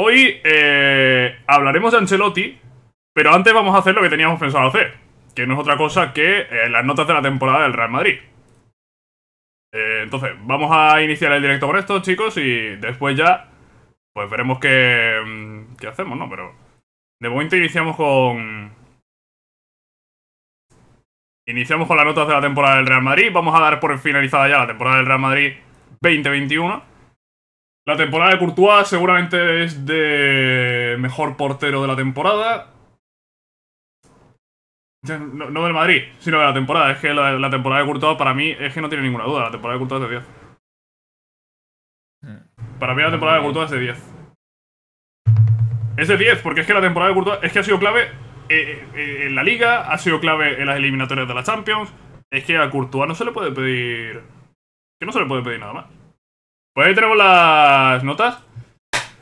Hoy eh, hablaremos de Ancelotti, pero antes vamos a hacer lo que teníamos pensado hacer, que no es otra cosa que eh, las notas de la temporada del Real Madrid. Eh, entonces, vamos a iniciar el directo con esto, chicos, y después ya, pues veremos qué, mm, qué hacemos, ¿no? Pero de momento iniciamos con... Iniciamos con las notas de la temporada del Real Madrid. Vamos a dar por finalizada ya la temporada del Real Madrid 2021. La temporada de Courtois seguramente es de mejor portero de la temporada. No, del Madrid, sino de la temporada. Es que la, temporada de Courtois para mí es que no tiene ninguna duda. La temporada de Courtois es de 10. Mm. Para mí la temporada de Courtois es de 10. Es de 10, porque es que la temporada de Courtois es que ha sido clave eh, eh, eh, en la Liga, ha sido clave en las eliminatorias de la Champions. Es que a Courtois no se le puede pedir... Que no se le puede pedir nada más. Pues ahí tenemos las notas.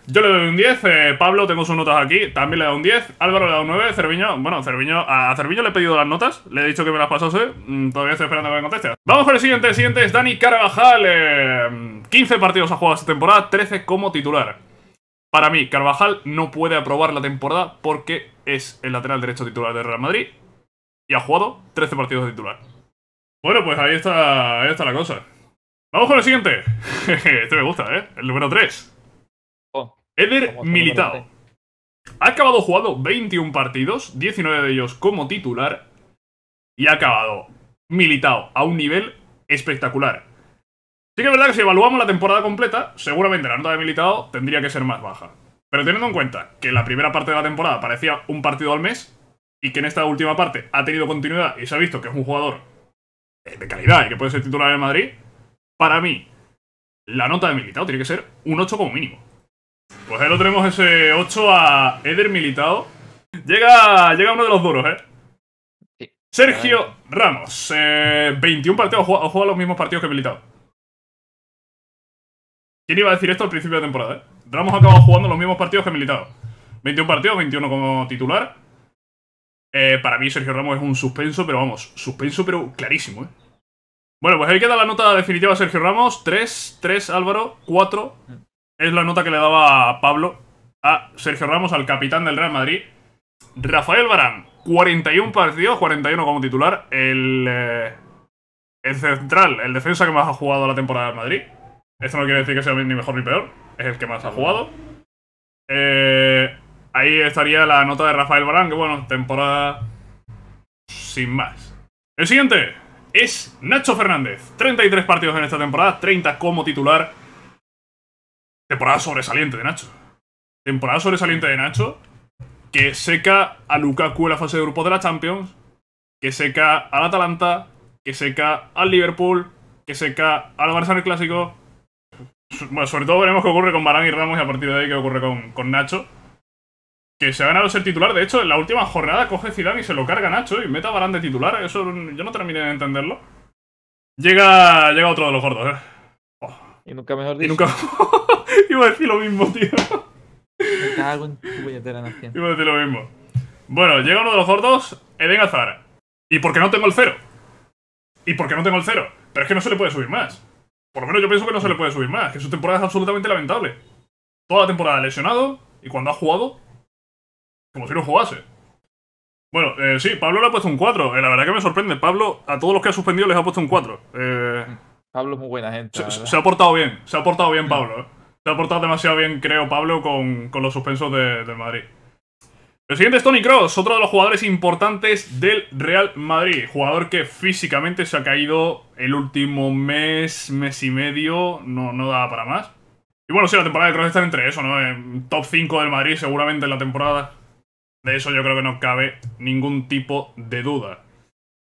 Yo le doy un 10, eh, Pablo, tengo sus notas aquí, también le da un 10, Álvaro le da un 9, Cerviño, bueno, Cerviño, a Cerviño le he pedido las notas, le he dicho que me las pasase, mm, todavía estoy esperando que me conteste. Vamos con el siguiente, el siguiente es Dani Carvajal, 15 eh, partidos ha jugado esta temporada, 13 como titular. Para mí, Carvajal no puede aprobar la temporada porque es el lateral derecho titular de Real Madrid y ha jugado 13 partidos de titular. Bueno, pues ahí está, ahí está la cosa. Vamos con el siguiente. este me gusta, ¿eh? El número 3. Eder Militao. Ha acabado jugando 21 partidos, 19 de ellos como titular, y ha acabado Militao a un nivel espectacular. Sí que es verdad que si evaluamos la temporada completa, seguramente la nota de Militao tendría que ser más baja. Pero teniendo en cuenta que la primera parte de la temporada parecía un partido al mes, y que en esta última parte ha tenido continuidad y se ha visto que es un jugador eh, de calidad y que puede ser titular en Madrid, para mí, la nota de Militao tiene que ser un 8 como mínimo. Pues ahí lo tenemos ese 8 a Eder Militao. Llega, llega uno de los duros, ¿eh? Sergio Ramos, 21 eh, partidos, o juega los mismos partidos que Militao. ¿Quién iba a decir esto al principio de temporada? Eh? Ramos ha jugando los mismos partidos que Militao. 21 partidos, 21 como titular. Eh, para mí Sergio Ramos es un suspenso, pero vamos, suspenso pero clarísimo, ¿eh? Bueno, pues ahí queda la nota definitiva a Sergio Ramos. 3, 3 Álvaro, 4. Es la nota que le daba Pablo a Sergio Ramos, al capitán del Real Madrid. Rafael Barán, 41 partidos, 41 como titular. El, eh, el central, el defensa que más ha jugado la temporada del Madrid. Esto no quiere decir que sea ni mejor ni peor. Es el que más ha jugado. Eh, ahí estaría la nota de Rafael Barán, que bueno, temporada sin más. El siguiente es Nacho Fernández. 33 partidos en esta temporada, 30 como titular. Temporada sobresaliente de Nacho. Temporada sobresaliente de Nacho que seca a Lukaku en la fase de grupo de la Champions, que seca al Atalanta, que seca al Liverpool, que seca al Barcelona Clásico. Bueno, sobre todo veremos qué ocurre con Barán y Ramos y a partir de ahí qué ocurre con Nacho que se ha ganado ser titular. De hecho, en la última jornada coge Zidane y se lo carga Nacho y meta a de titular. Eso yo no terminé de entenderlo. Llega, llega otro de los gordos, ¿eh? Y nunca mejor dicho. Y nunca... Iba a decir lo mismo, tío. Me Iba a decir lo mismo. Bueno, llega uno de los gordos, Eden Azar. ¿Y por qué no tengo el cero? ¿Y por qué no tengo el cero? Pero es que no se le puede subir más. Por lo menos yo pienso que no se le puede subir más, que su temporada es absolutamente lamentable. Toda la temporada lesionado, y cuando ha jugado, como si no jugase. Bueno, eh, sí, Pablo le ha puesto un 4. Eh, la verdad que me sorprende. Pablo, a todos los que ha suspendido les ha puesto un 4. Eh, Pablo es muy buena gente. Se, ha portado bien, se ha portado bien Pablo. Se ha portado demasiado bien, creo, Pablo, con, los suspensos de, del Madrid. El siguiente es Tony Cross, otro de los jugadores importantes del Real Madrid. Jugador que físicamente se ha caído el último mes, mes y medio, no, no daba para más. Y bueno, sí, la temporada de Cross está entre eso, ¿no? top 5 del Madrid seguramente en la temporada. De eso yo creo que no cabe ningún tipo de duda.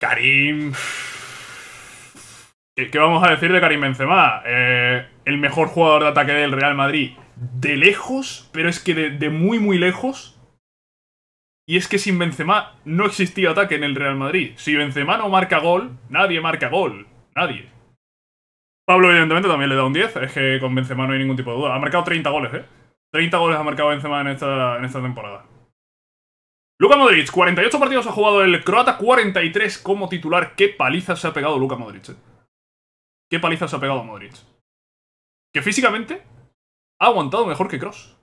Karim... ¿Qué vamos a decir de Karim Benzema? Eh, el mejor jugador de ataque del Real Madrid. De lejos, pero es que de, muy muy lejos. Y es que sin Benzema no existía ataque en el Real Madrid. Si Benzema no marca gol, nadie marca gol. Nadie. Pablo, evidentemente, también le da un 10. Es que con Benzema no hay ningún tipo de duda. Ha marcado 30 goles, ¿eh? 30 goles ha marcado Benzema en esta temporada. Luka Modric, 48 partidos ha jugado el croata, 43 como titular. Qué paliza se ha pegado Luka Modric, eh. Qué paliza se ha pegado Modric. Que físicamente ha aguantado mejor que Cross.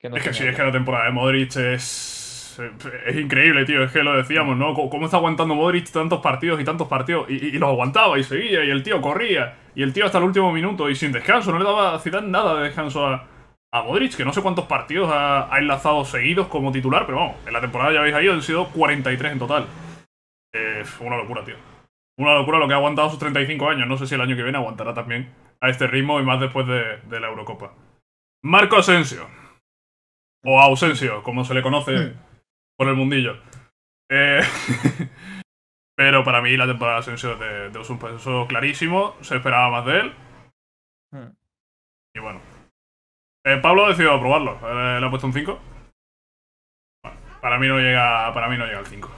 es que sí, es que la temporada de Modric es... es. increíble, tío. Es que lo decíamos, ¿no? ¿Cómo está aguantando Modric tantos partidos y tantos partidos? Y, los aguantaba y seguía, y el tío corría. Y el tío hasta el último minuto y sin descanso. No le daba Zidane nada de descanso a, a Modric, que no sé cuántos partidos ha, enlazado seguidos como titular, pero vamos, en la temporada ya habéis ahí, han sido 43 en total. Es eh, una locura, tío. Una locura lo que ha aguantado sus 35 años. No sé si el año que viene aguantará también a este ritmo y más después de, la Eurocopa. Marco Asensio. O Ausensio, como se le conoce hmm. por el mundillo. Eh, pero para mí la temporada de Asensio de, de un pues eso clarísimo. Se esperaba más de él. Hmm. Y bueno, eh, Pablo ha decidido probarlo. Eh, le ha puesto un 5. para mí no llega. Para mí no llega el 5.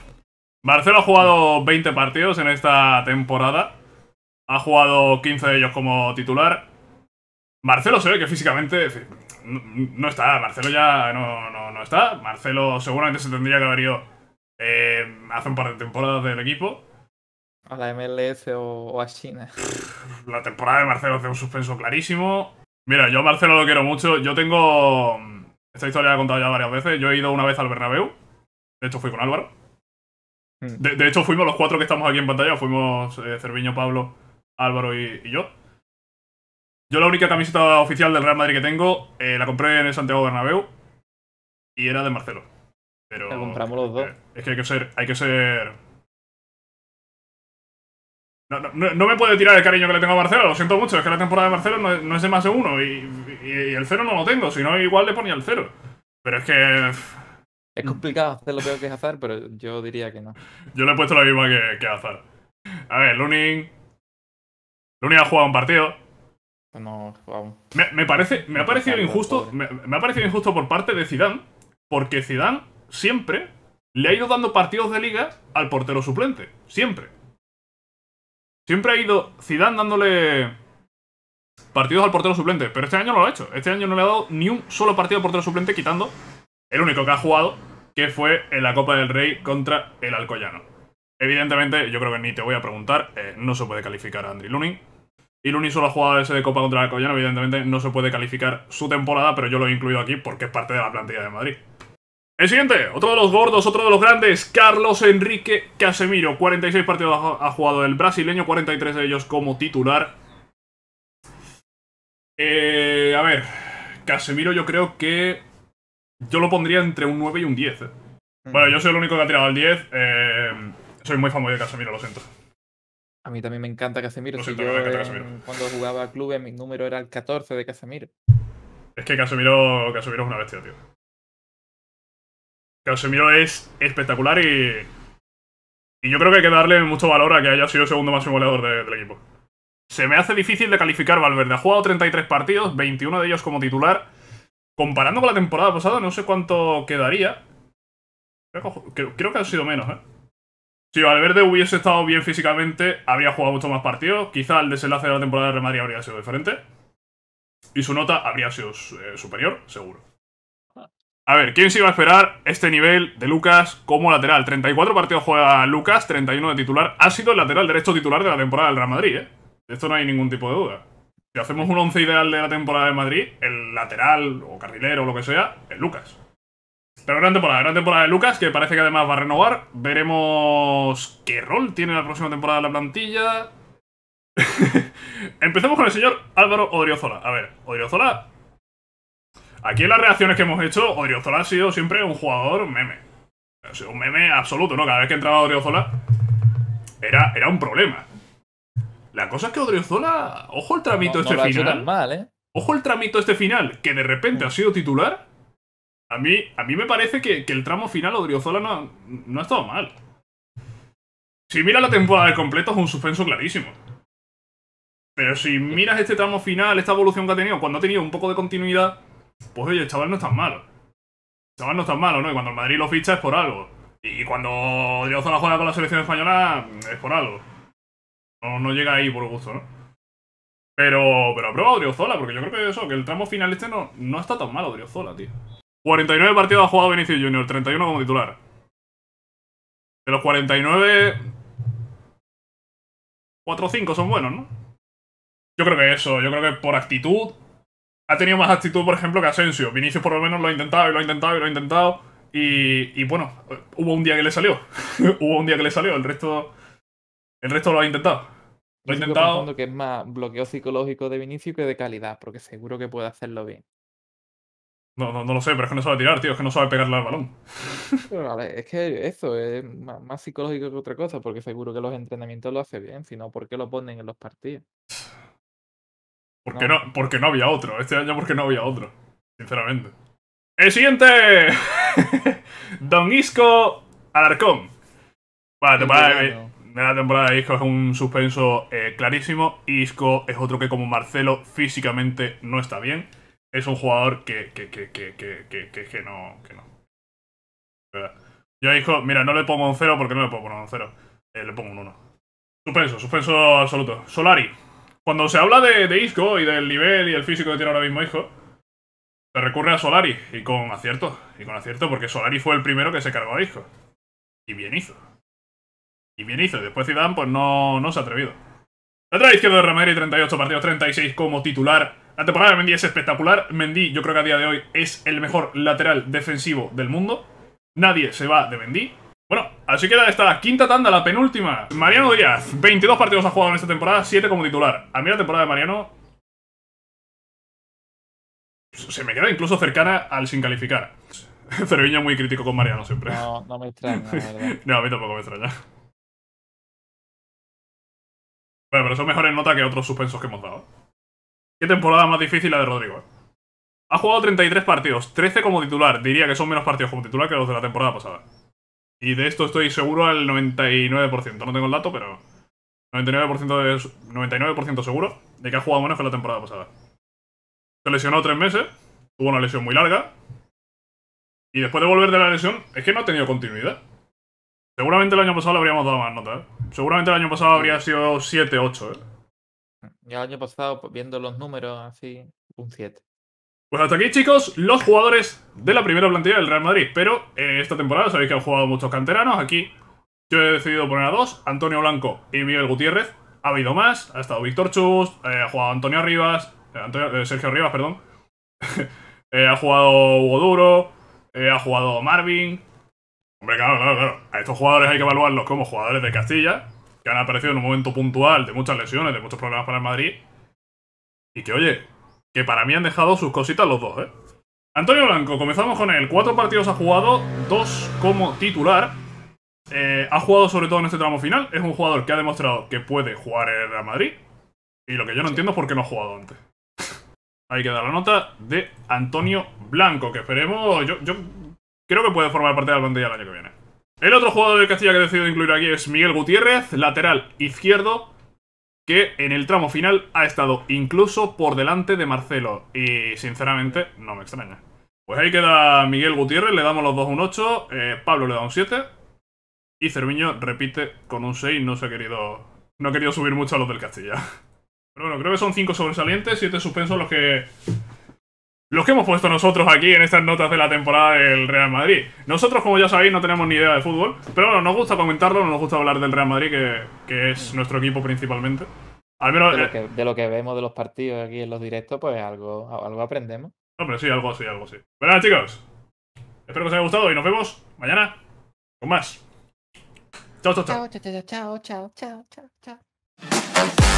Marcelo ha jugado 20 partidos en esta temporada. Ha jugado 15 de ellos como titular. Marcelo se ve que físicamente. No, está. Marcelo ya no, no, está. Marcelo seguramente se tendría que haber ido eh, hace un par de temporadas del equipo. A la MLS o, o a China. La temporada de Marcelo hace un suspenso clarísimo. Mira, yo a Marcelo lo quiero mucho. Yo tengo... Mm, esta historia la he contado ya varias veces. Yo he ido una vez al Bernabéu. De hecho, fui con Álvaro. Hmm. De, hecho, fuimos los cuatro que estamos aquí en pantalla. Fuimos eh, Cerviño, Pablo, Álvaro y, yo. Yo la única camiseta oficial del Real Madrid que tengo eh, la compré en el Santiago Bernabéu. Y era de Marcelo. Pero... La compramos los dos. Eh, es que hay que ser... Hay que ser no, me puede tirar el cariño que le tengo a Marcelo, lo siento mucho, es que la temporada de Marcelo no, es de más de uno y, el cero no lo tengo, si no igual le ponía el cero. Pero es que... Es complicado hacer lo peor que es Azar, pero yo diría que no. Yo le he puesto la misma que, que Azar. A ver, Lunin... Lunin ha jugado un partido. No, Me, me parece, me ha parecido injusto, me, me ha parecido injusto por parte de Zidane, porque Zidane siempre le ha ido dando partidos de liga al portero suplente, siempre. Siempre ha ido Zidane dándole partidos al portero suplente, pero este año no lo ha hecho. Este año no le ha dado ni un solo partido al portero suplente, quitando el único que ha jugado, que fue en la Copa del Rey contra el Alcoyano. Evidentemente, yo creo que ni te voy a preguntar, eh, no se puede calificar a Andri Lunin. Y Lunin solo ha jugado ese de Copa contra el Alcoyano, evidentemente no se puede calificar su temporada, pero yo lo he incluido aquí porque es parte de la plantilla de Madrid. El siguiente, otro de los gordos, otro de los grandes, Carlos Enrique Casemiro. 46 partidos ha jugado el brasileño, 43 de ellos como titular. Eh, a ver, Casemiro yo creo que yo lo pondría entre un 9 y un 10. ¿eh? Mm. Bueno, yo soy el único que ha tirado al 10. Eh, soy muy famoso de Casemiro, lo siento. A mí también me encanta Casemiro. Cuando jugaba a clubes mi número era el 14 de Casemiro. Es que Casemiro, Casemiro es una bestia, tío. Casemiro es espectacular y, y yo creo que hay que darle mucho valor a que haya sido segundo máximo goleador del equipo. Se me hace difícil de calificar Valverde. Ha jugado 33 partidos, 21 de ellos como titular. Comparando con la temporada pasada, no sé cuánto quedaría. Creo que, ha sido menos, ¿eh? Si Valverde hubiese estado bien físicamente, habría jugado mucho más partidos. Quizá el desenlace de la temporada de Remaria habría sido diferente. Y su nota habría sido eh, superior, seguro. A ver, ¿quién se iba a esperar este nivel de Lucas como lateral? 34 partidos juega Lucas, 31 de titular. Ha sido el lateral derecho titular de la temporada del Real Madrid, ¿eh? De esto no hay ningún tipo de duda. Si hacemos un once ideal de la temporada de Madrid, el lateral o carrilero o lo que sea, es Lucas. Pero gran temporada, gran temporada de Lucas, que parece que además va a renovar. Veremos qué rol tiene la próxima temporada de la plantilla. Empecemos con el señor Álvaro Odriozola. A ver, Odriozola Aquí en las reacciones que hemos hecho, Odriozola ha sido siempre un jugador meme. Ha sido un meme absoluto, ¿no? Cada vez que entraba Odriozola era, era un problema. La cosa es que Odriozola, ojo el tramito no, este final. Mal, ¿eh? Ojo el tramito este final, que de repente ha sido titular. A mí, a mí me parece que, el tramo final Odriozola no, no ha estado mal. Si miras la temporada completa completo es un suspenso clarísimo. Pero si miras este tramo final, esta evolución que ha tenido, cuando ha tenido un poco de continuidad, pues oye, el chaval no es tan malo. El chaval no es tan malo, ¿no? Y cuando el Madrid lo ficha es por algo. Y cuando Zola juega con la selección española es por algo. No, llega ahí por gusto, ¿no? Pero, pero aprueba Zola. porque yo creo que eso, que el tramo final este no, no está tan malo Zola, tío. 49 partidos ha jugado Vinicius Junior, 31 como titular. De los 49... 4 o 5 son buenos, ¿no? Yo creo que eso, yo creo que por actitud, ha tenido más actitud, por ejemplo, que Asensio. Vinicius por lo menos lo ha intentado y lo ha intentado y lo ha intentado. Y, bueno, hubo un día que le salió. hubo un día que le salió. El resto, el resto lo ha intentado. Lo ha intentado. Pensando que es más bloqueo psicológico de Vinicius que de calidad, porque seguro que puede hacerlo bien. No, lo sé, pero es que no sabe tirar, tío. Es que no sabe pegarle al balón. es que eso es más, psicológico que otra cosa, porque seguro que los entrenamientos lo hace bien, si no, ¿por qué lo ponen en los partidos? Porque no. porque no había otro. Este año porque no había otro. Sinceramente. El siguiente. Don Isco Alarcón. Bueno, de, la temporada de Isco es un suspenso eh, clarísimo. Isco es otro que como Marcelo físicamente no está bien. Es un jugador que, que, no... Que no. Yo Isco, mira, no le pongo un cero porque no le puedo un cero. Eh, le pongo un uno. Suspenso, suspenso absoluto. Solari. Cuando se habla de, de, Isco y del nivel y el físico que tiene ahora mismo Isco, se recurre a Solari, y con acierto, y con acierto, porque Solari fue el primero que se cargó a Isco. Y bien hizo. Y bien hizo. después Zidane, pues no, no se ha atrevido. trae izquierdo de Ramírez, 38 partidos, 36 como titular. La temporada de Mendy es espectacular. Mendy, yo creo que a día de hoy es el mejor lateral defensivo del mundo. Nadie se va de Mendy. Bueno, así queda esta quinta tanda, la penúltima. Mariano Díaz, 22 partidos ha jugado en esta temporada, 7 como titular. A mí la temporada de Mariano... Se me queda incluso cercana al sin calificar. Cerviña muy crítico con Mariano siempre. No, no me extraña, no, a mí tampoco me extraña. Bueno, pero son mejores nota que otros suspensos que hemos dado. ¿Qué temporada más difícil la de Rodrigo? Eh. Ha jugado 33 partidos, 13 como titular. Diría que son menos partidos como titular que los de la temporada pasada. Y de esto estoy seguro al 99%. No tengo el dato, pero 99%, 99 seguro de que ha jugado menos que la temporada pasada. Se lesionó tres meses, tuvo una lesión muy larga. Y después de volver de la lesión, es que no ha tenido continuidad. Seguramente el año pasado le habríamos dado más nota. ¿eh? Seguramente el año pasado habría sido 7, 8. ¿eh? el año pasado, pues, viendo los números así, un 7. Pues hasta aquí chicos, los jugadores de la primera plantilla del Real Madrid Pero eh, esta temporada sabéis que han jugado muchos canteranos Aquí yo he decidido poner a dos, Antonio Blanco y Miguel Gutiérrez Ha habido más, ha estado Víctor Chus, eh, ha jugado Antonio Rivas eh, Sergio Rivas, perdón Ha jugado Hugo Duro, ha jugado Marvin Hombre, claro, claro, claro A estos jugadores hay que evaluarlos como jugadores de Castilla Que han aparecido en un momento puntual de muchas lesiones, de muchos problemas para el Madrid Y que oye, que para mí han dejado sus cositas los dos, ¿eh? Antonio Blanco, comenzamos con él. Cuatro partidos ha jugado, dos como titular. Eh, ha jugado sobre todo en este tramo final. Es un jugador que ha demostrado que puede jugar en el Real Madrid. Y lo que yo no entiendo es por qué no ha jugado antes. Hay que dar la nota de Antonio Blanco, que esperemos... Yo, creo que puede formar parte de la plantilla el año que viene. El otro jugador de Castilla que he decidido incluir aquí es Miguel Gutiérrez, lateral izquierdo que en el tramo final ha estado incluso por delante de Marcelo. Y sinceramente, no me extraña. Pues ahí queda Miguel Gutiérrez, le damos los dos un 8, eh, Pablo le da un 7 y Cerviño repite con un 6, no se ha querido, no ha querido subir mucho a los del Castilla. Pero bueno, creo que son 5 sobresalientes, 7 suspensos los que los que hemos puesto nosotros aquí en estas notas de la temporada del Real Madrid. Nosotros, como ya sabéis, no tenemos ni idea de fútbol, pero bueno, nos gusta comentarlo, nos gusta hablar del Real Madrid, que, es nuestro equipo principalmente. Al menos, eh, de, lo que, vemos de los partidos aquí en los directos, pues algo, algo aprendemos. No, pero sí, algo así, algo así. Bueno, chicos, espero que os haya gustado y nos vemos mañana con más. Chao, chao, chao. Chao, chao, chao, chao, chao, chao.